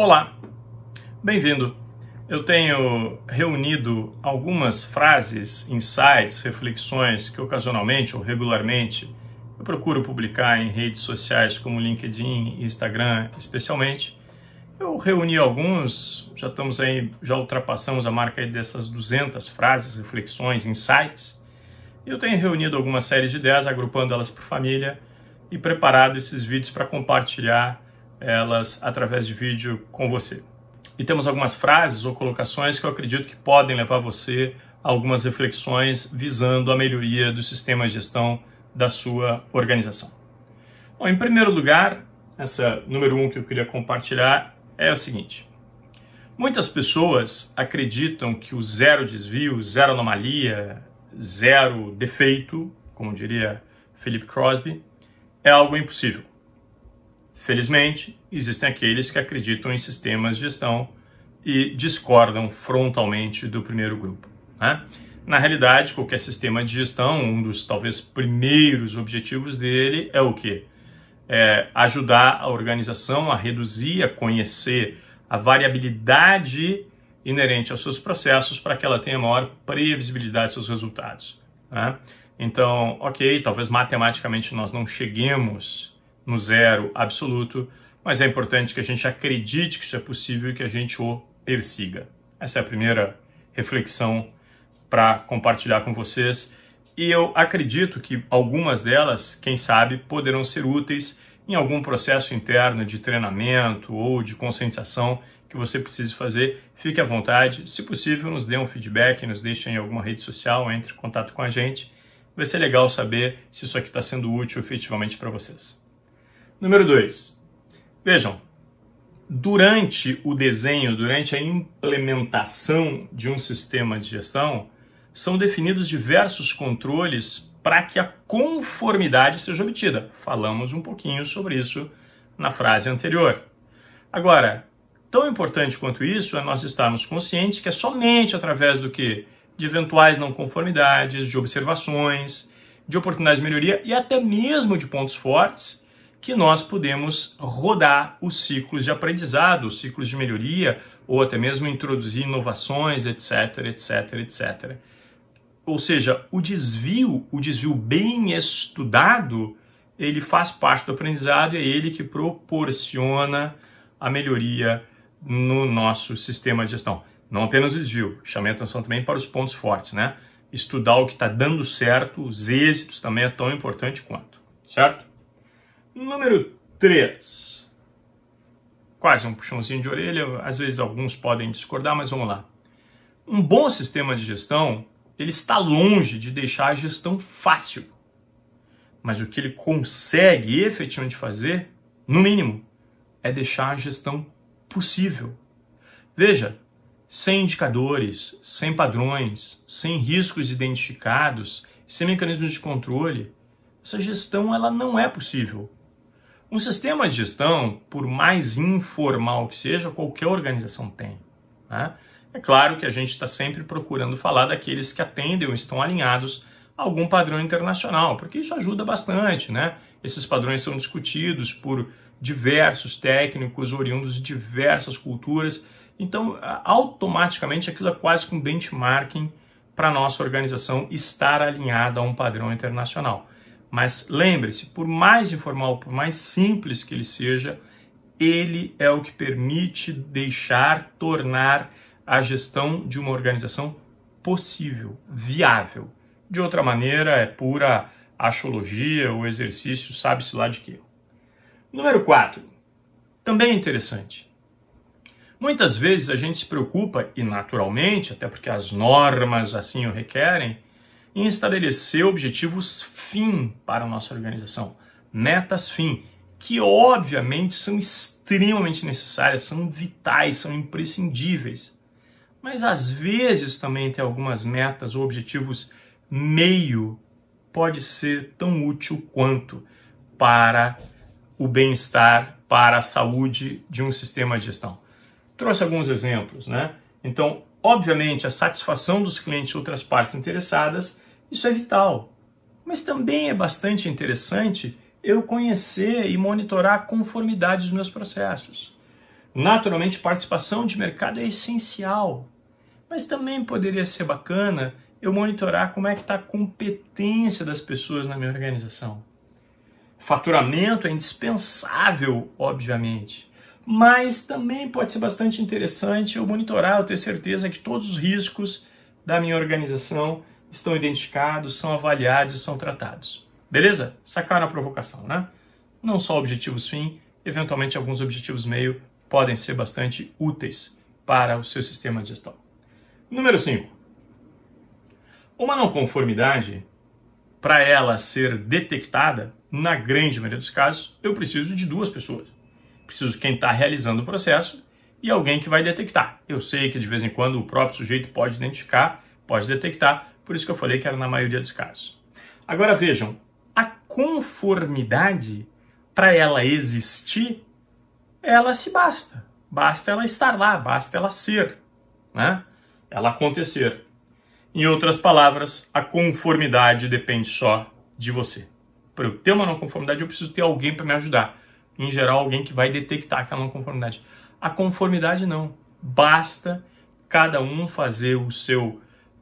Olá, bem-vindo. Eu tenho reunido algumas frases, insights, reflexões que ocasionalmente ou regularmente eu procuro publicar em redes sociais como LinkedIn e Instagram, especialmente. Eu reuni alguns, já estamos aí, já ultrapassamos a marca dessas 200 frases, reflexões, insights. E eu tenho reunido algumas séries de ideias, agrupando elas por família e preparado esses vídeos para compartilhar elas através de vídeo com você. E temos algumas frases ou colocações que eu acredito que podem levar você a algumas reflexões visando a melhoria do sistema de gestão da sua organização. Bom, em primeiro lugar, essa número um que eu queria compartilhar é o seguinte: muitas pessoas acreditam que o zero desvio, zero anomalia, zero defeito, como diria Felipe Crosby, é algo impossível. Felizmente, existem aqueles que acreditam em sistemas de gestão e discordam frontalmente do primeiro grupo. Né? Na realidade, qualquer sistema de gestão, um dos talvez primeiros objetivos dele é o quê? É ajudar a organização a reduzir, a conhecer a variabilidade inerente aos seus processos para que ela tenha maior previsibilidade dos seus resultados. Né? Então, ok, talvez matematicamente nós não cheguemos no zero absoluto, mas é importante que a gente acredite que isso é possível e que a gente o persiga. Essa é a primeira reflexão para compartilhar com vocês. E eu acredito que algumas delas, quem sabe, poderão ser úteis em algum processo interno de treinamento ou de conscientização que você precise fazer. Fique à vontade. Se possível, nos dê um feedback, nos deixe em alguma rede social, entre em contato com a gente. Vai ser legal saber se isso aqui está sendo útil efetivamente para vocês. Número 2. Vejam, durante o desenho, durante a implementação de um sistema de gestão, são definidos diversos controles para que a conformidade seja obtida. Falamos um pouquinho sobre isso na frase anterior. Agora, tão importante quanto isso é nós estarmos conscientes que é somente através do que? De eventuais não conformidades, de observações, de oportunidades de melhoria e até mesmo de pontos fortes que nós podemos rodar os ciclos de aprendizado, os ciclos de melhoria, ou até mesmo introduzir inovações, etc, etc, etc. Ou seja, o desvio, o desvio bem estudado, ele faz parte do aprendizado e é ele que proporciona a melhoria no nosso sistema de gestão. Não apenas o desvio, chamei atenção também para os pontos fortes, né? Estudar o que está dando certo, os êxitos também é tão importante quanto, certo? Número 3. Quase um puxãozinho de orelha, às vezes alguns podem discordar, mas vamos lá. Um bom sistema de gestão, ele está longe de deixar a gestão fácil. Mas o que ele consegue efetivamente fazer, no mínimo, é deixar a gestão possível. Veja, sem indicadores, sem padrões, sem riscos identificados, sem mecanismos de controle, essa gestão ela não é possível. Um sistema de gestão, por mais informal que seja, qualquer organização tem. Né? É claro que a gente está sempre procurando falar daqueles que atendem ou estão alinhados a algum padrão internacional, porque isso ajuda bastante. Né? Esses padrões são discutidos por diversos técnicos oriundos de diversas culturas, então automaticamente aquilo é quase que um benchmarking para a nossa organização estar alinhada a um padrão internacional. Mas lembre-se, por mais informal, por mais simples que ele seja, ele é o que permite deixar, tornar a gestão de uma organização possível, viável. De outra maneira, é pura axiologia ou exercício, sabe-se lá de quê. Número 4. Também é interessante. Muitas vezes a gente se preocupa, e naturalmente, até porque as normas assim o requerem, em estabelecer objetivos fim para a nossa organização, metas fim, que obviamente são extremamente necessárias, são vitais, são imprescindíveis. Mas às vezes também ter algumas metas ou objetivos meio pode ser tão útil quanto para o bem-estar, para a saúde de um sistema de gestão. Trouxe alguns exemplos, né? Então, obviamente, a satisfação dos clientes e outras partes interessadas isso é vital. Mas também é bastante interessante eu conhecer e monitorar a conformidade dos meus processos. Naturalmente, participação de mercado é essencial, mas também poderia ser bacana eu monitorar como é que está a competência das pessoas na minha organização. Faturamento é indispensável, obviamente, mas também pode ser bastante interessante eu monitorar, eu ter certeza que todos os riscos da minha organização estão identificados, são avaliados e são tratados. Beleza? Sacaram a provocação, né? Não só objetivos fim, eventualmente alguns objetivos meio podem ser bastante úteis para o seu sistema de gestão. Número 5. Uma não conformidade, para ela ser detectada, na grande maioria dos casos, eu preciso de duas pessoas. Preciso de quem está realizando o processo e alguém que vai detectar. Eu sei que de vez em quando o próprio sujeito pode identificar, pode detectar, por isso que eu falei que era na maioria dos casos. Agora vejam, a conformidade, para ela existir, ela se basta. Basta ela estar lá, basta ela ser, né? ela acontecer. Em outras palavras, a conformidade depende só de você. Para eu ter uma não conformidade, eu preciso ter alguém para me ajudar. Em geral, alguém que vai detectar aquela não conformidade. A conformidade não. Basta cada um fazer o seu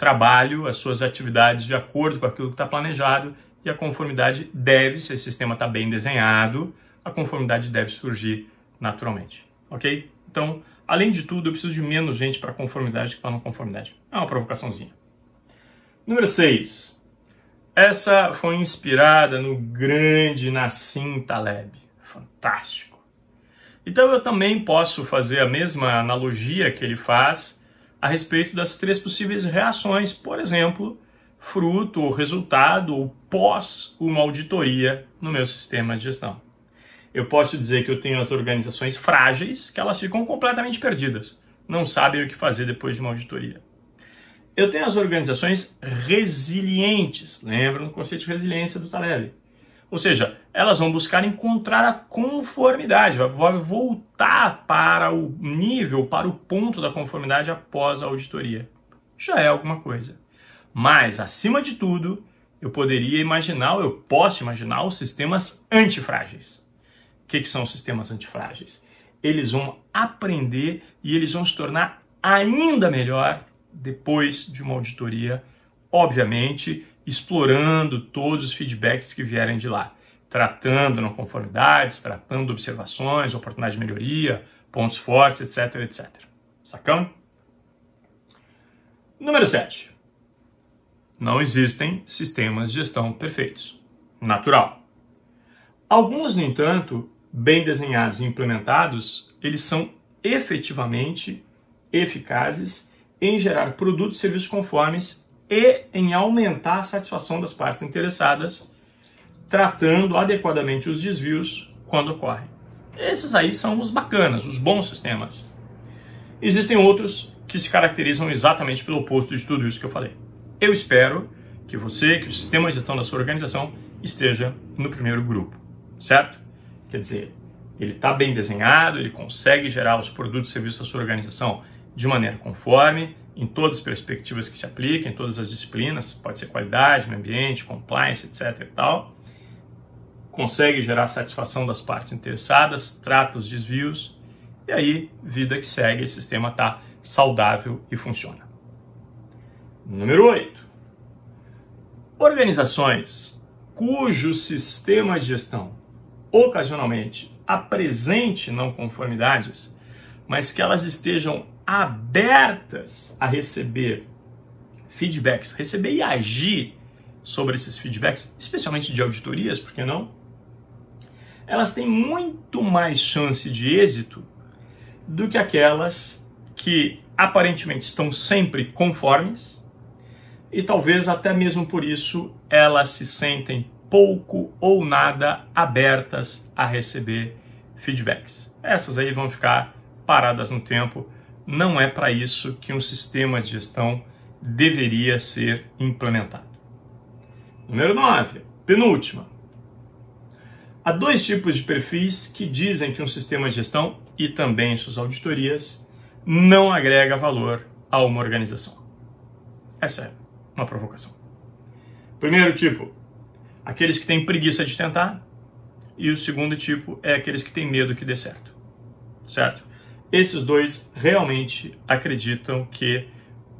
trabalho, as suas atividades de acordo com aquilo que está planejado e a conformidade deve, se esse sistema está bem desenhado, a conformidade deve surgir naturalmente, ok? Então, além de tudo, eu preciso de menos gente para conformidade que para não conformidade. É uma provocaçãozinha. Número 6. Essa foi inspirada no grande Nassim Taleb. Fantástico. Então eu também posso fazer a mesma analogia que ele faz a respeito das três possíveis reações, por exemplo, fruto ou resultado ou pós uma auditoria no meu sistema de gestão. Eu posso dizer que eu tenho as organizações frágeis, que elas ficam completamente perdidas, não sabem o que fazer depois de uma auditoria. Eu tenho as organizações resilientes, lembra do conceito de resiliência do Taleb. Ou seja, elas vão buscar encontrar a conformidade, vai voltar para o nível, para o ponto da conformidade após a auditoria. Já é alguma coisa. Mas, acima de tudo, eu poderia imaginar, eu posso imaginar os sistemas antifrágeis. O que, que são os sistemas antifrágeis? Eles vão aprender e eles vão se tornar ainda melhor depois de uma auditoria obviamente explorando todos os feedbacks que vierem de lá, tratando não conformidades, tratando observações, oportunidades de melhoria, pontos fortes, etc, etc. Sacão? Número 7. Não existem sistemas de gestão perfeitos. Natural. Alguns, no entanto, bem desenhados e implementados, eles são efetivamente eficazes em gerar produtos e serviços conformes e em aumentar a satisfação das partes interessadas, tratando adequadamente os desvios quando ocorrem. Esses aí são os bacanas, os bons sistemas. Existem outros que se caracterizam exatamente pelo oposto de tudo isso que eu falei. Eu espero que você, que o sistema de gestão da sua organização esteja no primeiro grupo, certo? Quer dizer, ele está bem desenhado, ele consegue gerar os produtos e serviços da sua organização de maneira conforme, em todas as perspectivas que se apliquem, em todas as disciplinas, pode ser qualidade, meio ambiente, compliance, etc. e tal. Consegue gerar satisfação das partes interessadas, trata os desvios e aí, vida que segue, o sistema está saudável e funciona. Número 8. Organizações cujo sistema de gestão ocasionalmente apresente não conformidades, mas que elas estejam abertas a receber feedbacks, receber e agir sobre esses feedbacks, especialmente de auditorias, por que não? Elas têm muito mais chance de êxito do que aquelas que aparentemente estão sempre conformes e talvez até mesmo por isso elas se sentem pouco ou nada abertas a receber feedbacks. Essas aí vão ficar paradas no tempo não é para isso que um sistema de gestão deveria ser implementado. Número 9, penúltima. Há dois tipos de perfis que dizem que um sistema de gestão e também suas auditorias não agrega valor a uma organização. Essa é uma provocação. Primeiro tipo, aqueles que têm preguiça de tentar, e o segundo tipo é aqueles que têm medo que dê certo. Certo? esses dois realmente acreditam que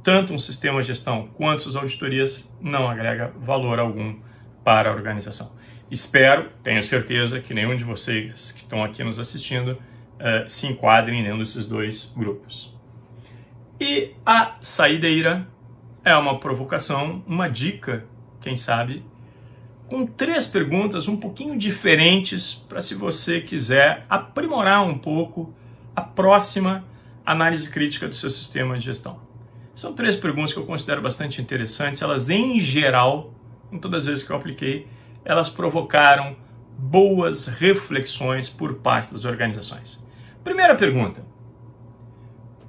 tanto um sistema de gestão quanto suas auditorias não agrega valor algum para a organização. Espero, tenho certeza, que nenhum de vocês que estão aqui nos assistindo uh, se enquadre em nenhum desses dois grupos. E a saideira é uma provocação, uma dica, quem sabe, com três perguntas um pouquinho diferentes para se você quiser aprimorar um pouco a próxima análise crítica do seu sistema de gestão? São três perguntas que eu considero bastante interessantes. Elas, em geral, em todas as vezes que eu apliquei, elas provocaram boas reflexões por parte das organizações. Primeira pergunta: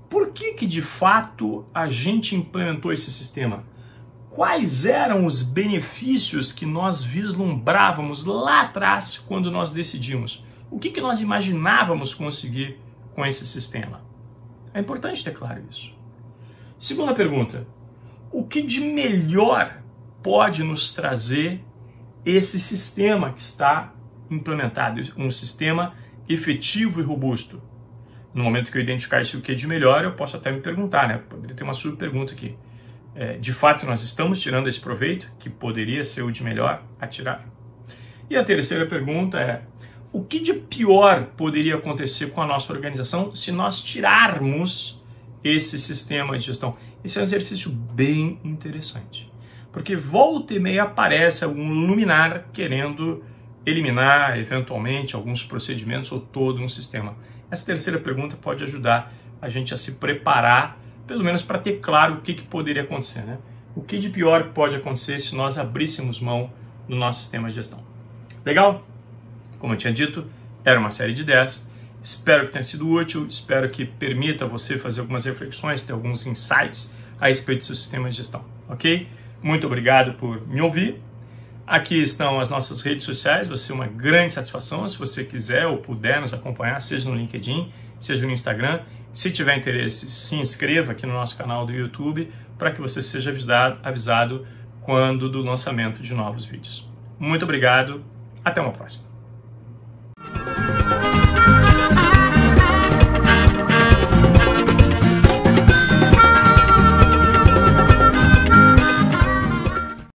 por que que de fato a gente implementou esse sistema? Quais eram os benefícios que nós vislumbrávamos lá atrás quando nós decidimos? O que que nós imaginávamos conseguir com esse sistema. É importante ter claro isso. Segunda pergunta: o que de melhor pode nos trazer esse sistema que está implementado, um sistema efetivo e robusto? No momento que eu identificar isso o que é de melhor, eu posso até me perguntar, né? Poderia ter uma sub-pergunta aqui. É, de fato, nós estamos tirando esse proveito, que poderia ser o de melhor a tirar? E a terceira pergunta é: o que de pior poderia acontecer com a nossa organização se nós tirarmos esse sistema de gestão? Esse é um exercício bem interessante, porque volta e meia aparece algum luminar querendo eliminar eventualmente alguns procedimentos ou todo um sistema. Essa terceira pergunta pode ajudar a gente a se preparar, pelo menos para ter claro o que, que poderia acontecer, né? O que de pior pode acontecer se nós abríssemos mão do nosso sistema de gestão? Legal? Como eu tinha dito, era uma série de 10. Espero que tenha sido útil, espero que permita você fazer algumas reflexões, ter alguns insights a respeito do seu sistema de gestão, ok? Muito obrigado por me ouvir. Aqui estão as nossas redes sociais, vai ser uma grande satisfação se você quiser ou puder nos acompanhar, seja no LinkedIn, seja no Instagram. Se tiver interesse, se inscreva aqui no nosso canal do YouTube para que você seja avisado, avisado quando do lançamento de novos vídeos. Muito obrigado, até uma próxima.